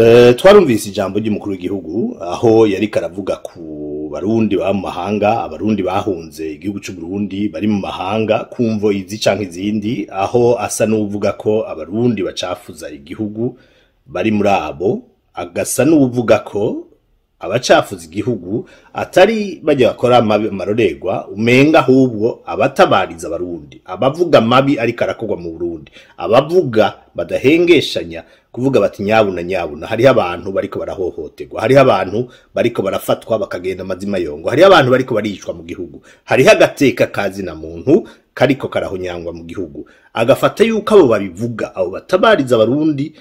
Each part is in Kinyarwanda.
Eh, twarumvise ijambo ry'umukuru w'igihugu aho yari karavuga ku barundi baba mu mahanga abarundi bahunze igihugu cy'u Burundi bari mu mahanga kumvo izi cyangwa izindi aho asa n'uvuga ko abarundi bacafuza igihugu bari muri abo agasa n'uvuga ko abacafuza igihugu atari bajya bakora amarorerwa umenga ahubwo abatabariza abarundi abavuga mabi ariko arakorwa mu burundi abavuga badahengeshanya kuvuga bati nyabuna nyabuna hariho abantu bariko barahohoterwa hariho abantu bariko barafatwa bakagenda amazima yongo hariho abantu bariko baricwa mu gihugu hariho agateka kazina muntu kariko karahonyangwa mu gihugu agafata yuko abo babivuga abo batabariza abarundi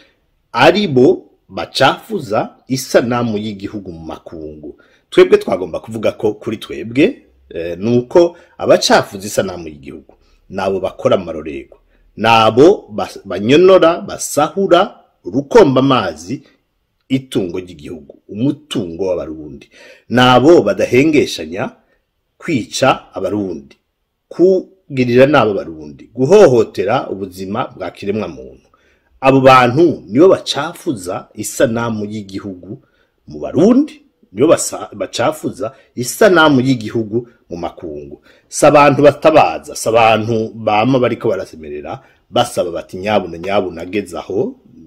ari bo bacafuza isanamu y'igihugu mu makungu twebwe twagomba kuvuga ko kuri twebwe eh, nuko abacafuza isanamu y'igihugu nabo bakora amarorerwa nabo banyonora basahura rukomba amazi itungo ry'igihugu umutungo w'abarundi nabo badahengeshanya kwica abarundi kugirira nabi abarundi guhohotera ubuzima bwa kiremwamuntu abo bantu nibo bacafuza isanamu y'igihugu mu barundi nibo bacafuza isanamu y'igihugu mu makungu si abantu batabaza si abantu bama bariko barasemerera basaba bati nyabuna nyabuna ageze aho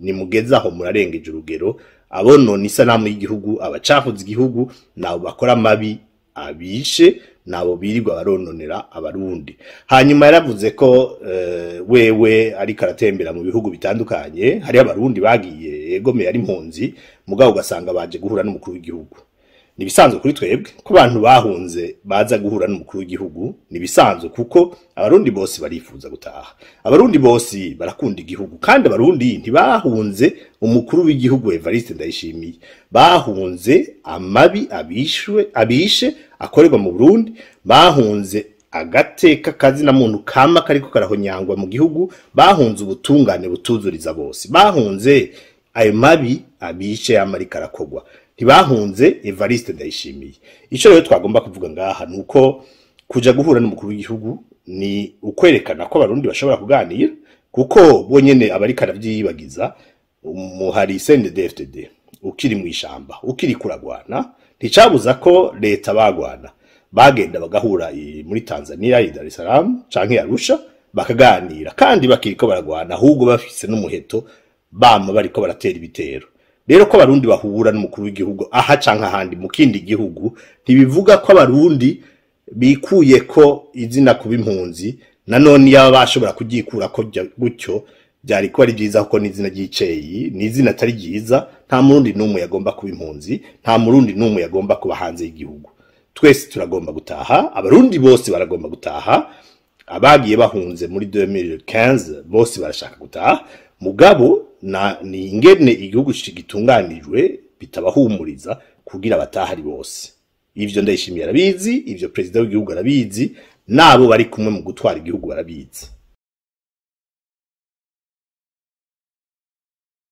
nimugeze aho murarengeje urugero abonona isanamu y'igihugu abacafuza igihugu nabo bakora amabi abishe nabo birirwa barononera abarundi hanyuma yaravuze ko eh, wewe ariko aratembera mu bihugu bitandukanye hari abarundi bagiye egomeye ari impunzi mugabo ugasanga baje guhura n'umukuru w'igihugu ni ibisanzwe kuri twebwe ko abantu bahunze baza guhura n'umukuru w'igihugu ni ibisanzwe kuko abarundi bose barifuza gutaha abarundi bose barakunda igihugu kandi abarundi ntibahunze umukuru w'igihugu Evariste Ndayishimiye bahunze amabi abishwe abishe akorerwa mu Burundi bahunze agateka kazina muntu kama kariko karahonyangwa mu gihugu bahunze ubutungane butuzuriza bose bahunze ayo mabi abishe yamarika arakogwa ntibahunze evariste ndayishimiye icyo rero twagomba kuvuga ngaha ni uko kujya guhura n'umukuru w'igihugu ni ukwerekana ko abarundi bashobora kuganira kuko bo nyine abari karabyiyibagiza hari cndfd ukiri mu ishyamba ukiri kuragwana nticabuza ko leta bagwana bagenda bagahura muri tanzania i dar es salaam canke arusha bakaganira kandi bakiriko baragwana ahubwo bafise n'umuheto bama bariko baratera ibitero rero ko abarundi bahura n'umukuru w'igihugu aha cyangwa ahandi mu kindi gihugu ntibivuga ko abarundi bikuye ko izina kuba impunzi nanone yaba bashobora kugikura ko gutyo byari kuba ari byiza kuko n'izina ry'iceyi ni izina atari ryiza nta murundi n'umwe yagomba kuba impunzi nta murundi n'umwe yagomba kuba hanze y'igihugu twese turagomba gutaha abarundi bose baragomba gutaha abagiye bahunze muri 2015 bose barashaka gutaha mugabo ni ingene igihugu gitunganijwe bitabahumuriza kugira abatahari bose ibyo ndayishimiye arabizi ibyo perezida w'igihugu arabizi n'abo bari kumwe mu gutwara igihugu barabizi